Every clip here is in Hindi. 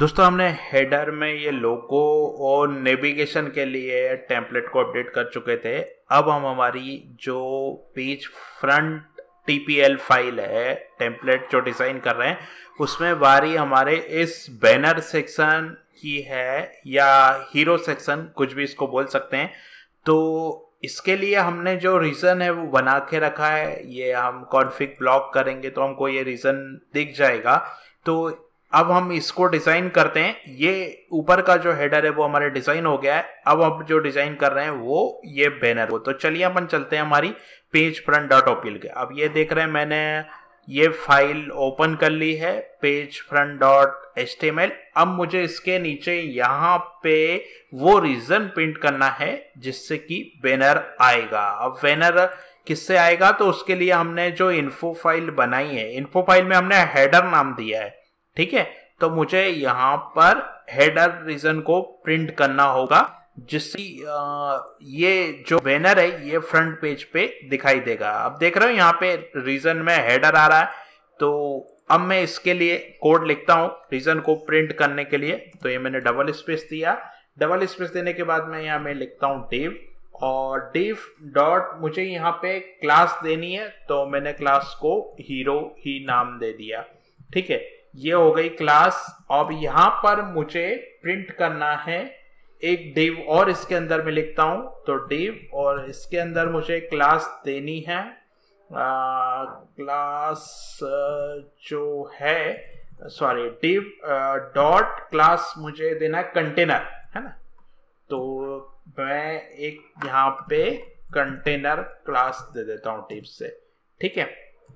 दोस्तों हमने हेडर में ये लोगो और नेविगेशन के लिए टेम्पलेट को अपडेट कर चुके थे अब हम हमारी जो पेज फ्रंट टीपीएल फाइल है टेम्पलेट जो डिज़ाइन कर रहे हैं उसमें बारी हमारे इस बैनर सेक्शन की है या हीरो सेक्शन कुछ भी इसको बोल सकते हैं तो इसके लिए हमने जो रीज़न है वो बना के रखा है ये हम कॉन्फ़िग ब्लॉक करेंगे तो हमको ये रीज़न दिख जाएगा तो अब हम इसको डिज़ाइन करते हैं ये ऊपर का जो हेडर है वो हमारे डिज़ाइन हो गया है अब हम जो डिज़ाइन कर रहे हैं वो ये बैनर हो तो चलिए अपन चलते हैं हमारी पेज फ्रंट डॉट ओपीएल के अब ये देख रहे हैं मैंने ये फाइल ओपन कर ली है पेज फ्रंट डॉट एच अब मुझे इसके नीचे यहाँ पे वो रीजन प्रिंट करना है जिससे कि बैनर आएगा अब बैनर किससे आएगा तो उसके लिए हमने जो इन्फो फाइल बनाई है इन्फो फाइल में हमने हेडर नाम दिया है ठीक है तो मुझे यहाँ पर हेडर रीजन को प्रिंट करना होगा जिससे ये जो बैनर है ये फ्रंट पेज पे दिखाई देगा आप देख रहे हो यहाँ पे रीजन में हेडर आ रहा है तो अब मैं इसके लिए कोड लिखता हूँ रीजन को प्रिंट करने के लिए तो ये मैंने डबल स्पेस दिया डबल स्पेस देने के बाद मैं यहाँ में लिखता हूँ डेव और डिव डॉट मुझे यहाँ पे क्लास देनी है तो मैंने क्लास को हीरो ही नाम दे दिया ठीक है ये हो गई क्लास अब यहाँ पर मुझे प्रिंट करना है एक डिव और इसके अंदर में लिखता हूं तो डिव और इसके अंदर मुझे क्लास देनी है आ, क्लास जो है सॉरी डिव डॉट क्लास मुझे देना है कंटेनर है ना तो मैं एक यहाँ पे कंटेनर क्लास दे देता हूँ टिप से ठीक है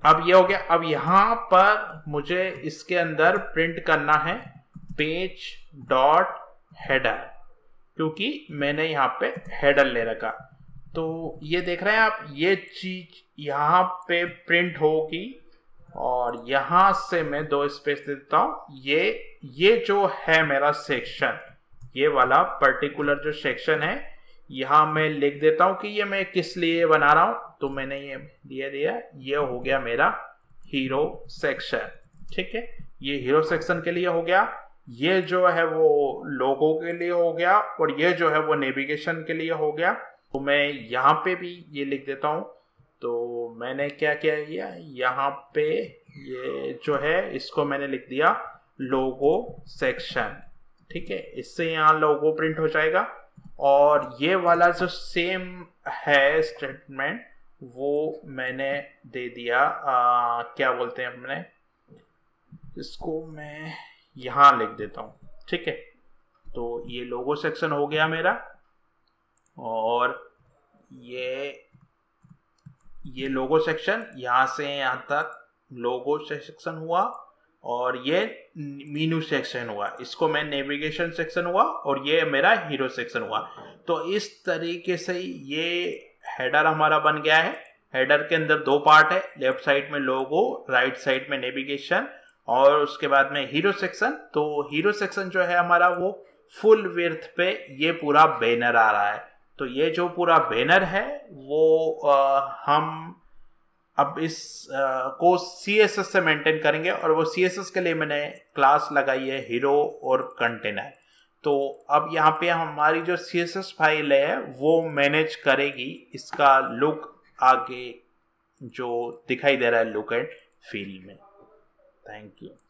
अब ये हो गया अब यहाँ पर मुझे इसके अंदर प्रिंट करना है पेज डॉट हेडर क्योंकि मैंने यहाँ पे हेडर ले रखा तो ये देख रहे हैं आप ये चीज यहाँ पे प्रिंट होगी और यहाँ से मैं दो स्पेस देता हूँ ये ये जो है मेरा सेक्शन ये वाला पर्टिकुलर जो सेक्शन है यहाँ मैं लिख देता हूं कि ये मैं किस लिए बना रहा हूं तो मैंने ये दिया दिया ये हो गया मेरा हीरो सेक्शन ठीक है ये हीरो सेक्शन के लिए हो गया ये जो है वो लोगों के लिए हो गया और ये जो है वो नेविगेशन के लिए हो गया तो मैं यहाँ पे भी ये लिख देता हूँ तो मैंने क्या क्या किया यहाँ पे ये जो है इसको मैंने लिख दिया लोगो सेक्शन ठीक है इससे यहाँ लोगो प्रिंट हो जाएगा और ये वाला जो सेम है स्टेटमेंट वो मैंने दे दिया आ, क्या बोलते हैं हमने इसको मैं यहाँ लिख देता हूँ ठीक है तो ये लोगो सेक्शन हो गया मेरा और ये ये लोगो सेक्शन यहाँ से यहाँ तक लोगो सेक्शन हुआ और ये मीनू सेक्शन हुआ इसको मैं नेविगेशन सेक्शन हुआ और ये मेरा हीरो सेक्शन हुआ तो इस तरीके से ये हेडर हमारा बन गया है हेडर के अंदर दो पार्ट है लेफ्ट साइड में लोगो राइट साइड में नेविगेशन और उसके बाद में हीरो सेक्शन तो हीरो सेक्शन जो है हमारा वो फुल विर्थ पे ये पूरा बैनर आ रहा है तो ये जो पूरा बैनर है वो आ, हम अब इस को सी एस एस से मेंटेन करेंगे और वो सी एस एस के लिए मैंने क्लास लगाई है हीरो और कंटेनर तो अब यहाँ पे हमारी जो सी एस एस फाइल है वो मैनेज करेगी इसका लुक आगे जो दिखाई दे रहा है लुक एंड फील में थैंक यू